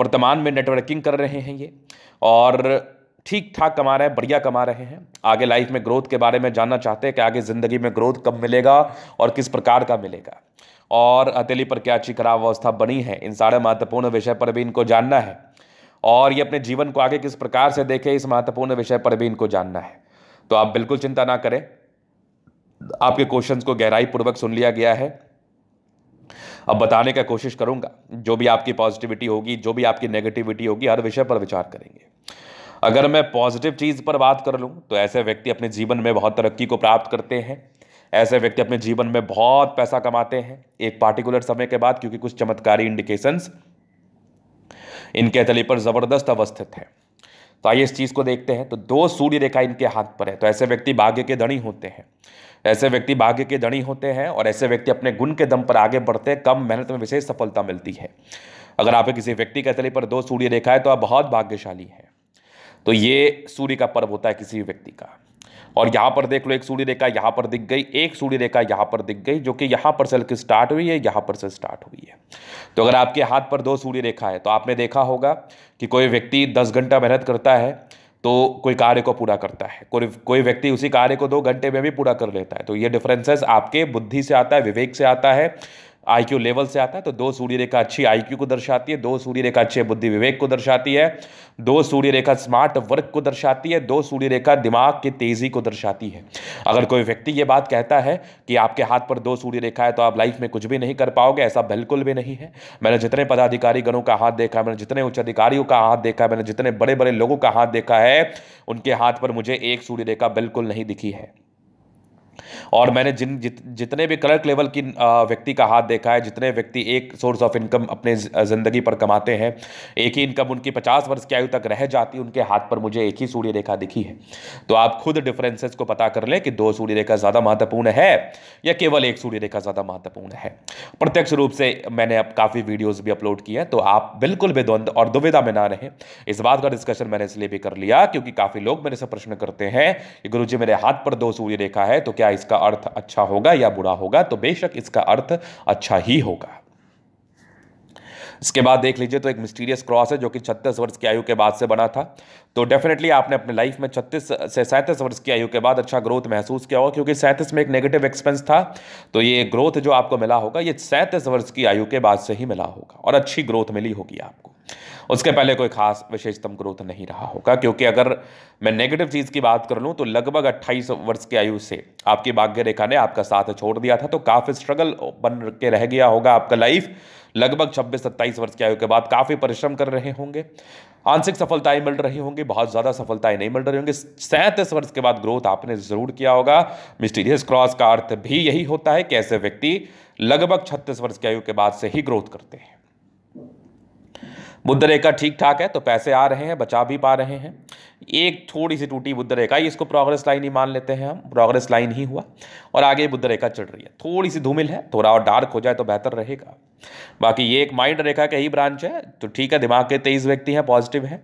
वर्तमान में नेटवर्किंग कर रहे हैं ये और ठीक ठाक कमा रहे हैं बढ़िया कमा रहे हैं आगे लाइफ में ग्रोथ के बारे में जानना चाहते हैं कि आगे ज़िंदगी में ग्रोथ कब मिलेगा और किस प्रकार का मिलेगा और हथेली पर क्या अच्छी खराब अवस्था बनी है इन सारे महत्वपूर्ण विषय पर भी इनको जानना है और ये अपने जीवन को आगे किस प्रकार से देखें इस महत्वपूर्ण विषय पर भी इनको जानना है तो आप बिल्कुल चिंता ना करें आपके क्वेश्चंस को गहराई पूर्वक सुन लिया गया है अब बताने का कोशिश करूंगा जो भी आपकी पॉजिटिविटी होगी जो भी आपकी नेगेटिविटी होगी हर विषय पर विचार करेंगे अगर मैं पॉजिटिव चीज़ पर बात कर लूँ तो ऐसे व्यक्ति अपने जीवन में बहुत तरक्की को प्राप्त करते हैं ऐसे व्यक्ति अपने जीवन में बहुत पैसा कमाते हैं एक पार्टिकुलर समय के बाद क्योंकि कुछ चमत्कारी इंडिकेशंस इनके तली पर ज़बरदस्त अवस्थित है तो आइए इस चीज़ को देखते हैं तो दो सूर्य रेखा इनके हाथ पर है तो ऐसे व्यक्ति भाग्य के धनी होते हैं ऐसे व्यक्ति भाग्य के धनी होते हैं और ऐसे व्यक्ति अपने गुण के दम पर आगे बढ़ते हैं कम मेहनत में विशेष सफलता मिलती है अगर आप किसी व्यक्ति के तले पर दो सूर्य रेखा है तो आप बहुत भाग्यशाली हैं तो ये सूर्य का पर्व होता है किसी भी व्यक्ति का और यहाँ पर देख लो एक सूर्य रेखा यहाँ पर दिख गई एक सूर्य रेखा यहाँ पर दिख गई जो कि यहाँ पर से हल्की स्टार्ट हुई है यहाँ पर से स्टार्ट हुई है तो अगर आपके हाथ पर दो सूर्य रेखा है तो आपने देखा होगा कि कोई व्यक्ति दस घंटा मेहनत करता है तो कोई कार्य को पूरा करता है कोई कोई व्यक्ति उसी कार्य को दो घंटे में भी पूरा कर लेता है तो ये डिफरेंसेस आपके बुद्धि से आता है विवेक से आता है आईक्यू लेवल से आता है तो दो सूर्य रेखा अच्छी आईक्यू को दर्शाती है दो सूर्य रेखा अच्छे बुद्धि विवेक को दर्शाती है दो सूर्य रेखा स्मार्ट वर्क को दर्शाती है दो सूर्य रेखा दिमाग की तेज़ी को दर्शाती है अगर कोई व्यक्ति ये बात कहता है कि आपके हाथ पर दो सूर्य रेखा है तो आप लाइफ में कुछ भी नहीं कर पाओगे ऐसा बिल्कुल भी नहीं है मैंने जितने पदाधिकारी गणों का हाथ देखा मैंने जितने उच्च अधिकारियों का हाथ देखा मैंने जितने बड़े बड़े लोगों का हाथ देखा है उनके हाथ पर मुझे एक सूर्य रेखा बिल्कुल नहीं दिखी है और मैंने जिन जित, जितने भी क्लर्क लेवल की व्यक्ति का हाथ देखा है जितने व्यक्ति एक सोर्स ऑफ इनकम अपने ज़िंदगी पर कमाते हैं एक ही इनकम उनकी पचास वर्ष की आयु तक रह जाती उनके हाथ पर मुझे एक ही सूर्य रेखा दिखी है तो आप खुद डिफरेंसेस को पता कर लें कि दो सूर्य रेखा ज़्यादा महत्वपूर्ण है या केवल एक सूर्य रेखा ज़्यादा महत्वपूर्ण है प्रत्यक्ष रूप से मैंने अब काफ़ी वीडियोज़ भी अपलोड किए हैं तो आप बिल्कुल बेद्वंद और दुविधा में ना रहें इस बात का डिस्कशन मैंने इसलिए भी कर लिया क्योंकि काफ़ी लोग मेरे से प्रश्न करते हैं कि गुरु मेरे हाथ पर दो सूर्य रेखा है तो क्या क्या इसका अर्थ अच्छा होगा या बुरा होगा तो बेशक इसका अर्थ अच्छा ही होगा इसके बाद देख लीजिए तो एक मिस्टीरियस क्रॉस है जो कि छत्तीस वर्ष की आयु के बाद से बना था तो डेफिनेटली आपने अपने लाइफ में छत्तीस से सैंतीस वर्ष की आयु के बाद अच्छा ग्रोथ महसूस किया होगा क्योंकि सैंतीस में एक नेगेटिव एक्सपेंस था तो ये ग्रोथ जो आपको मिला होगा ये सैंतीस वर्ष की आयु के बाद से ही मिला होगा और अच्छी ग्रोथ मिली होगी आपको उसके पहले कोई खास विशेषतम ग्रोथ नहीं रहा होगा क्योंकि अगर मैं नेगेटिव चीज़ की बात कर लूँ तो लगभग 28 वर्ष की आयु से आपकी भाग्य रेखा ने आपका साथ छोड़ दिया था तो काफ़ी स्ट्रगल बन के रह गया होगा आपका लाइफ लगभग छब्बीस सत्ताईस वर्ष की आयु के बाद काफ़ी परिश्रम कर रहे होंगे आंशिक सफलताएं मिल रही होंगी बहुत ज़्यादा सफलताएं नहीं मिल रही होंगी सैंतीस वर्ष के बाद ग्रोथ आपने ज़रूर किया होगा मिस्टीरियस क्रॉस का अर्थ भी यही होता है कि ऐसे व्यक्ति लगभग छत्तीस वर्ष की आयु के बाद से ही ग्रोथ करते हैं बुद्ध रेखा ठीक ठाक है तो पैसे आ रहे हैं बचा भी पा रहे हैं एक थोड़ी सी टूटी बुद्ध रेखा ही इसको प्रोग्रेस लाइन ही मान लेते हैं हम प्रोग्रेस लाइन ही हुआ और आगे बुद्ध रेखा चढ़ रही है थोड़ी सी धूमिल है थोड़ा और डार्क हो जाए तो बेहतर रहेगा बाकी ये एक माइंड रेखा का ही ब्रांच है तो ठीक है दिमाग के तेईस व्यक्ति हैं पॉजिटिव हैं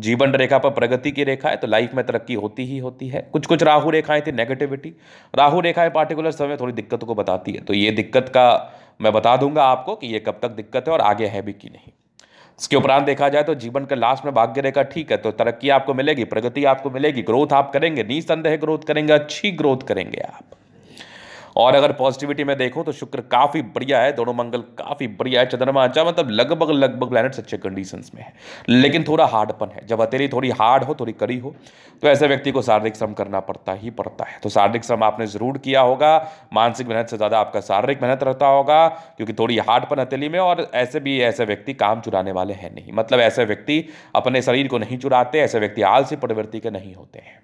जीवन रेखा पर प्रगति की रेखा है तो लाइफ में तरक्की होती ही होती है कुछ कुछ राहु रेखाएं थी नेगेटिविटी राहु रेखाएं पार्टिकुलर समय थोड़ी दिक्कत को बताती है तो ये दिक्कत का मैं बता दूंगा आपको कि ये कब तक दिक्कत है और आगे है भी कि नहीं इसके उपरांत देखा जाए तो जीवन के लास्ट में भाग्य रेखा ठीक है तो तरक्की आपको मिलेगी प्रगति आपको मिलेगी ग्रोथ आप करेंगे निसंदेह ग्रोथ करेंगे अच्छी ग्रोथ करेंगे आप और अगर पॉजिटिविटी में देखो तो शुक्र काफ़ी बढ़िया है दोनों मंगल काफ़ी बढ़िया है चंद्रमा अच्छा मतलब लगभग लगभग प्लैनेट्स अच्छे कंडीशन में है लेकिन थोड़ा हार्डपन है जब हथेली थोड़ी हार्ड हो थोड़ी कड़ी हो तो ऐसे व्यक्ति को शारीरिक श्रम करना पड़ता ही पड़ता है तो शारीरिक श्रम आपने ज़रूर किया होगा मानसिक मेहनत से ज़्यादा आपका शारीरिक मेहनत रहता होगा क्योंकि थोड़ी हार्डपन हथेली में और ऐसे भी ऐसे व्यक्ति काम चुराने वाले हैं नहीं मतलब ऐसे व्यक्ति अपने शरीर को नहीं चुराते ऐसे व्यक्ति आलसी प्रवृत्ति के नहीं होते हैं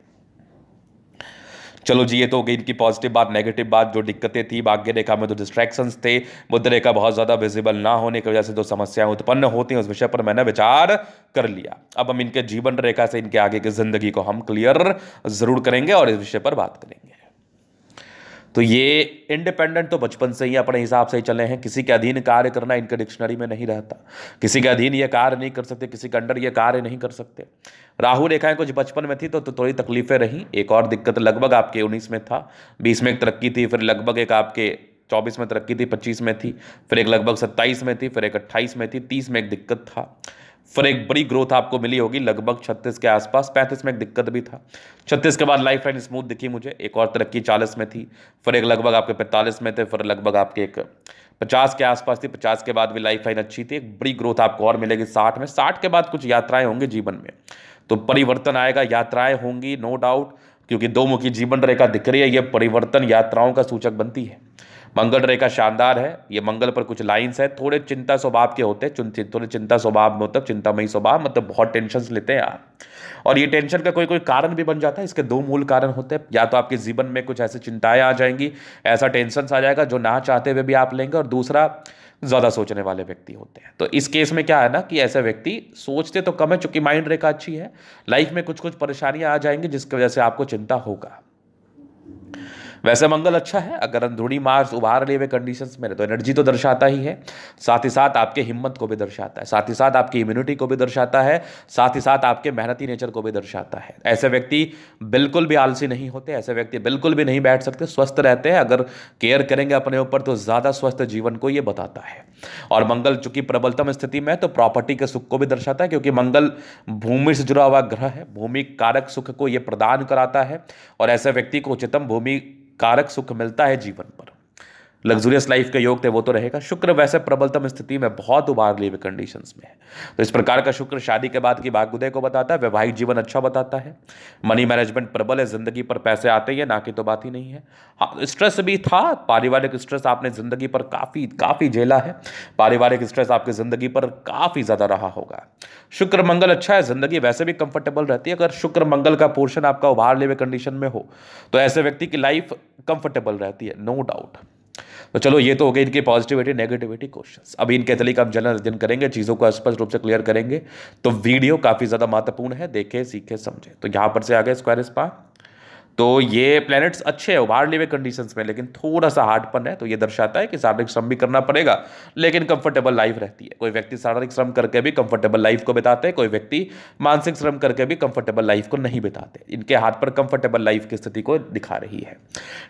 चलो जी ये तो हो गई इनकी पॉजिटिव बात नेगेटिव बात जो दिक्कतें थी भाग्य रेखा में जो तो डिस्ट्रैक्शन थे बुद्ध रेखा बहुत ज़्यादा विजिबल ना होने की वजह से जो समस्याएं उत्पन्न होती हैं उस विषय पर मैंने विचार कर लिया अब हम इनके जीवन रेखा से इनके आगे की ज़िंदगी को हम क्लियर ज़रूर करेंगे और इस विषय पर बात करेंगे तो ये इंडिपेंडेंट तो बचपन से ही अपने हिसाब से ही चले हैं किसी के अधीन कार्य करना इनके डिक्शनरी में नहीं रहता किसी के अधीन ये कार्य नहीं कर सकते किसी के अंडर ये कार्य नहीं कर सकते राहु रेखाएं कुछ बचपन में थी तो, तो थोड़ी तकलीफें रहीं एक और दिक्कत लगभग आपके उन्नीस में था बीस में एक तरक्की थी फिर लगभग एक आपके चौबीस में तरक्की थी पच्चीस में थी फिर एक लगभग सत्ताईस में थी फिर एक अट्ठाईस में थी तीस में एक दिक्कत था फिर एक बड़ी ग्रोथ आपको मिली होगी लगभग छत्तीस के आसपास पैंतीस में एक दिक्कत भी था छत्तीस के बाद लाइफ लाइन स्मूथ दिखी मुझे एक और तरक्की चालीस में थी फिर एक लगभग आपके पैंतालीस में थे फिर लगभग आपके एक पचास के आसपास थी पचास के बाद भी लाइफ लाइन अच्छी थी एक बड़ी ग्रोथ आपको और मिलेगी साठ में साठ के बाद कुछ यात्राएं होंगी जीवन में तो परिवर्तन आएगा यात्राएं होंगी नो डाउट क्योंकि दो मुखी जीवन रेखा दिख रही है यह परिवर्तन यात्राओं का सूचक बनती है मंगल रेखा शानदार है ये मंगल पर कुछ लाइंस है थोड़े चिंता स्वभाव के होते हैं थोड़े चिंता स्वभाव मतलब चिंतामयी स्वभाव मतलब बहुत टेंशन लेते हैं आप और ये टेंशन का कोई कोई कारण भी बन जाता है इसके दो मूल कारण होते हैं या तो आपके जीवन में कुछ ऐसी चिंताएं आ जाएंगी ऐसा टेंशन आ जाएगा जो ना चाहते हुए भी आप लेंगे और दूसरा ज़्यादा सोचने वाले व्यक्ति होते हैं तो इस केस में क्या है ना कि ऐसे व्यक्ति सोचते तो कम है चूंकि माइंड रेखा अच्छी है लाइफ में कुछ कुछ परेशानियां आ जाएंगी जिसकी वजह से आपको चिंता होगा वैसे मंगल अच्छा है अगर अंदरूनी मार्स उभार लिए हुए कंडीशन में रहे तो एनर्जी तो दर्शाता ही है साथ ही साथ आपके हिम्मत को भी दर्शाता है साथ ही साथ आपकी इम्यूनिटी को भी दर्शाता है साथ ही साथ आपके मेहनती नेचर को भी दर्शाता है ऐसे व्यक्ति बिल्कुल भी आलसी नहीं होते ऐसे व्यक्ति बिल्कुल भी नहीं बैठ सकते स्वस्थ रहते हैं अगर केयर करेंगे अपने ऊपर तो ज़्यादा स्वस्थ जीवन को ये बताता है और मंगल चूंकि प्रबलतम स्थिति में तो प्रॉपर्टी के सुख को भी दर्शाता है क्योंकि मंगल भूमि से जुड़ा हुआ ग्रह है भूमि कारक सुख को ये प्रदान कराता है और ऐसे व्यक्ति को उच्चतम भूमि कारक सुख मिलता है जीवन पर लग्जूरियस लाइफ का योग थे वो तो रहेगा शुक्र वैसे प्रबलतम स्थिति में बहुत उबार लिए हुए कंडीशंस में है तो इस प्रकार का शुक्र शादी के बाद की भागुदय को बताता है वैवाहिक जीवन अच्छा बताता है मनी मैनेजमेंट प्रबल है ज़िंदगी पर पैसे आते ही है ना कि तो बात ही नहीं है स्ट्रेस हाँ, भी था पारिवारिक स्ट्रेस आपने ज़िंदगी पर काफ़ी काफ़ी झेला है पारिवारिक स्ट्रेस आपकी ज़िंदगी पर काफ़ी ज़्यादा रहा होगा शुक्र मंगल अच्छा है ज़िंदगी वैसे भी कंफर्टेबल रहती है अगर शुक्र मंगल का पोर्शन आपका उभार लेवे कंडीशन में हो तो ऐसे व्यक्ति की लाइफ कंफर्टेबल रहती है नो डाउट तो चलो ये तो हो गए इनकी पॉजिटिविटी नेगेटिविटी क्वेश्चंस अब इनके तरीके हम जनरल अध्ययन करेंगे चीज़ों को स्पष्ट रूप से क्लियर करेंगे तो वीडियो काफ़ी ज़्यादा महत्वपूर्ण है देखें सीखें समझें तो यहाँ पर से आ गए स्क्वायर इस तो ये प्लैनेट्स अच्छे हैं उभारले हुए कंडीशंस में लेकिन थोड़ा सा हार्डपन है तो ये दर्शाता है कि शारीरिक श्रम भी करना पड़ेगा लेकिन कंफर्टेबल लाइफ रहती है कोई व्यक्ति शारीरिक श्रम करके भी कंफर्टेबल लाइफ को बिताते हैं कोई व्यक्ति मानसिक श्रम करके भी कंफर्टेबल लाइफ को नहीं बिताते इनके हाथ पर कंफर्टेबल लाइफ की स्थिति को दिखा रही है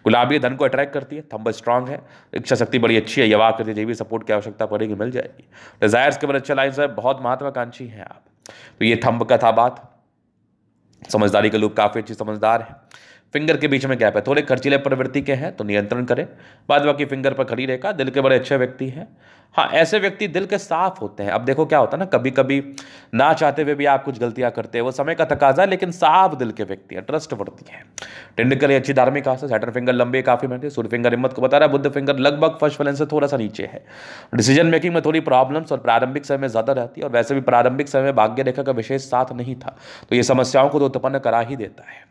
गुलाबी धन को अट्रैक्ट करती है थम्ब स्ट्रांग है इच्छा शक्ति बड़ी अच्छी है यवा करती है भी सपोर्ट की आवश्यकता पड़ेगी मिल जाएगी डिजायर्स के बड़े अच्छे लाइन है बहुत महत्वाकांक्षी हैं आप तो ये थम्ब का था बात समझदारी के लोग काफ़ी अच्छी समझदार हैं फिंगर के बीच में गैप है थोड़े खर्चीले प्रवृत्ति के हैं तो नियंत्रण करें बाद बाकी फिंगर पर खड़ी रेखा दिल के बड़े अच्छे व्यक्ति हैं हाँ ऐसे व्यक्ति दिल के साफ होते हैं अब देखो क्या होता है ना कभी कभी ना चाहते हुए भी आप कुछ गलतियां करते हैं वो समय का तकाजा है लेकिन साफ दिल के व्यक्ति हैं ट्रस्ट वर्ती है टेंडिकल अच्छी धार्मिक आशा सैटर फिंगर लंबे काफ़ी महंगे सूर्य फिंगर हिम्मत को बता रहा है बुद्ध फिंगर लगभग फर्स्ट फलन से थोड़ा सा नीचे है डिसीजन मेकिंग में थोड़ी प्रॉब्लम्स और प्रारंभिक समय में ज़्यादा रहती है और वैसे भी प्रारंभिक समय में भाग्य रेखा का विशेष साथ नहीं था तो ये समस्याओं को तो उत्पन्न करा ही देता है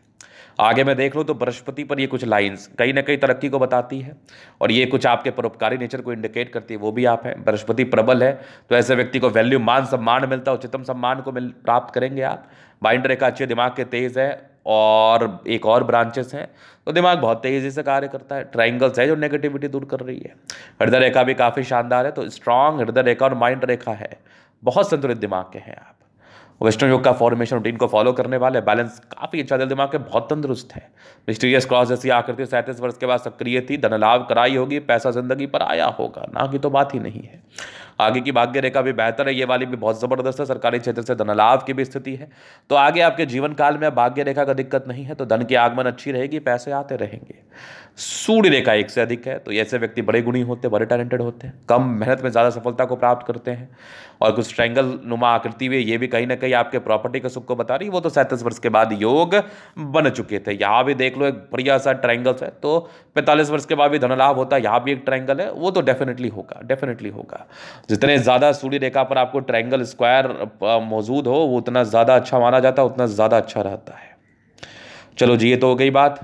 आगे मैं देख लूँ तो बृहस्पति पर ये कुछ लाइंस कहीं ना कहीं तरक्की को बताती है और ये कुछ आपके परोपकारी नेचर को इंडिकेट करती है वो भी आप हैं बृहस्पति प्रबल है तो ऐसे व्यक्ति को वैल्यू मान सम्मान मिलता है उच्चतम सम्मान को मिल प्राप्त करेंगे आप माइंड रेखा अच्छे दिमाग के तेज़ है और एक और ब्रांचेस हैं तो दिमाग बहुत तेज़ी से कार्य करता है ट्राइंगल्स है जो नेगेटिविटी दूर कर रही है हृदय रेखा भी काफ़ी शानदार है तो स्ट्रांग हृदय रेखा और माइंड रेखा है बहुत संतुलित दिमाग के हैं आप वेस्टर्न योग का फॉर्मेशन रूटीन को फॉलो करने वाले बैलेंस काफ़ी अच्छा दिल दिमाग के बहुत तंदुरुस्त है मिस्टीरियस क्रॉस जैसी आकृति सैंतीस वर्ष के बाद सक्रिय थी धन लाभ कराई होगी पैसा जिंदगी पर आया होगा ना की तो बात ही नहीं है आगे की भाग्य रेखा भी बेहतर है ये वाली भी बहुत ज़बरदस्त है सरकारी क्षेत्र से धनलाभ की भी स्थिति है तो आगे आपके जीवन काल में भाग्य रेखा का दिक्कत नहीं है तो धन की आगमन अच्छी रहेगी पैसे आते रहेंगे सूर्य रेखा एक से अधिक है तो ऐसे व्यक्ति बड़े गुणी होते बड़े टैलेंटेड होते हैं कम मेहनत में ज़्यादा सफलता को प्राप्त करते हैं और कुछ ट्रैंगल नुमा आकृति हुई ये भी कहीं ना कहीं आपके प्रॉपर्टी का सुख को बता रही वो तो सैंतीस वर्ष के बाद योग बन चुके थे यहाँ भी देख लो एक बढ़िया सा ट्रायंगल्स है तो पैंतालीस वर्ष के बाद भी धनलाभ होता है यहाँ भी एक ट्रैंगल है वो तो डेफिनेटली होगा डेफिनेटली होगा जितने ज़्यादा सूर्य रेखा पर आपको ट्रायंगल स्क्वायर मौजूद हो वो उतना ज़्यादा अच्छा माना जाता है उतना ज़्यादा अच्छा रहता है चलो जी ये तो हो गई बात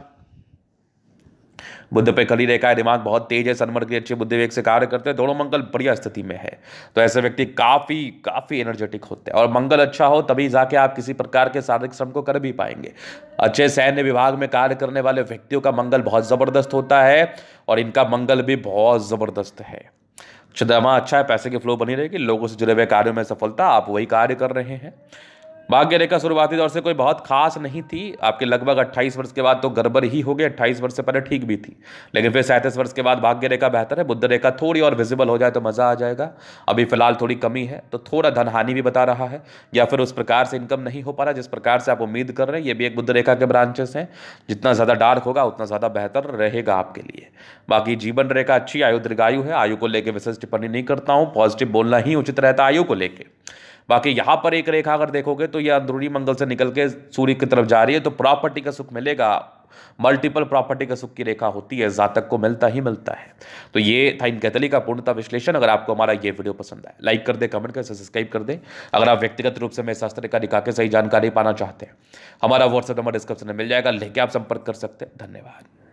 बुद्ध पे खड़ी रेखा है दिमाग बहुत तेज है सनमर के अच्छे बुद्धि वेग से कार्य करते हैं दोनों मंगल बढ़िया स्थिति में है तो ऐसे व्यक्ति काफ़ी काफ़ी एनर्जेटिक होते हैं और मंगल अच्छा हो तभी जाके आप किसी प्रकार के शारीरिक श्रम को कर भी पाएंगे अच्छे सैन्य विभाग में कार्य करने वाले व्यक्तियों का मंगल बहुत ज़बरदस्त होता है और इनका मंगल भी बहुत ज़बरदस्त है चंद्रमा अच्छा है पैसे की फ्लो बनी रहेगी लोगों से जुड़े हुए कार्यों में सफलता आप वही कार्य कर रहे हैं भाग्य रेखा शुरुआती दौर से कोई बहुत खास नहीं थी आपके लगभग 28 वर्ष के बाद तो गड़बड़ ही हो गए 28 वर्ष से पहले ठीक भी थी लेकिन फिर सैंतीस वर्ष के बाद भाग्य रेखा बेहतर है बुद्ध रेखा थोड़ी और विजिबल हो जाए तो मज़ा आ जाएगा अभी फिलहाल थोड़ी कमी है तो थोड़ा धन हानि भी बता रहा है या फिर उस प्रकार से इनकम नहीं हो पा रहा जिस प्रकार से आप उम्मीद कर रहे हैं ये भी एक बुद्ध रेखा के ब्रांचेस हैं जितना ज़्यादा डार्क होगा उतना ज़्यादा बेहतर रहेगा आपके लिए बाकी जीवन रेखा अच्छी आयु दीर्घायु है आयु को लेकर विशिष्ट टिप्पणी नहीं करता हूँ पॉजिटिव बोलना ही उचित रहता है आयु को लेकर बाकी यहाँ पर एक रेखा अगर देखोगे तो ये अंदरूनी मंगल से निकल के सूर्य की तरफ जा रही है तो प्रॉपर्टी का सुख मिलेगा मल्टीपल प्रॉपर्टी का सुख की रेखा होती है जातक को मिलता ही मिलता है तो ये था इन कैथली का पूर्णता विश्लेषण अगर आपको हमारा ये वीडियो पसंद आए लाइक कर दे कमेंट कर सब्सक्राइब कर दे अगर आप व्यक्तिगत रूप से मेरे शास्त्र का निका के सही जानकारी पाना चाहते हैं हमारा व्हाट्सएप नंबर डिस्क्रिप्शन में मिल जाएगा लेके आप संपर्क कर सकते हैं धन्यवाद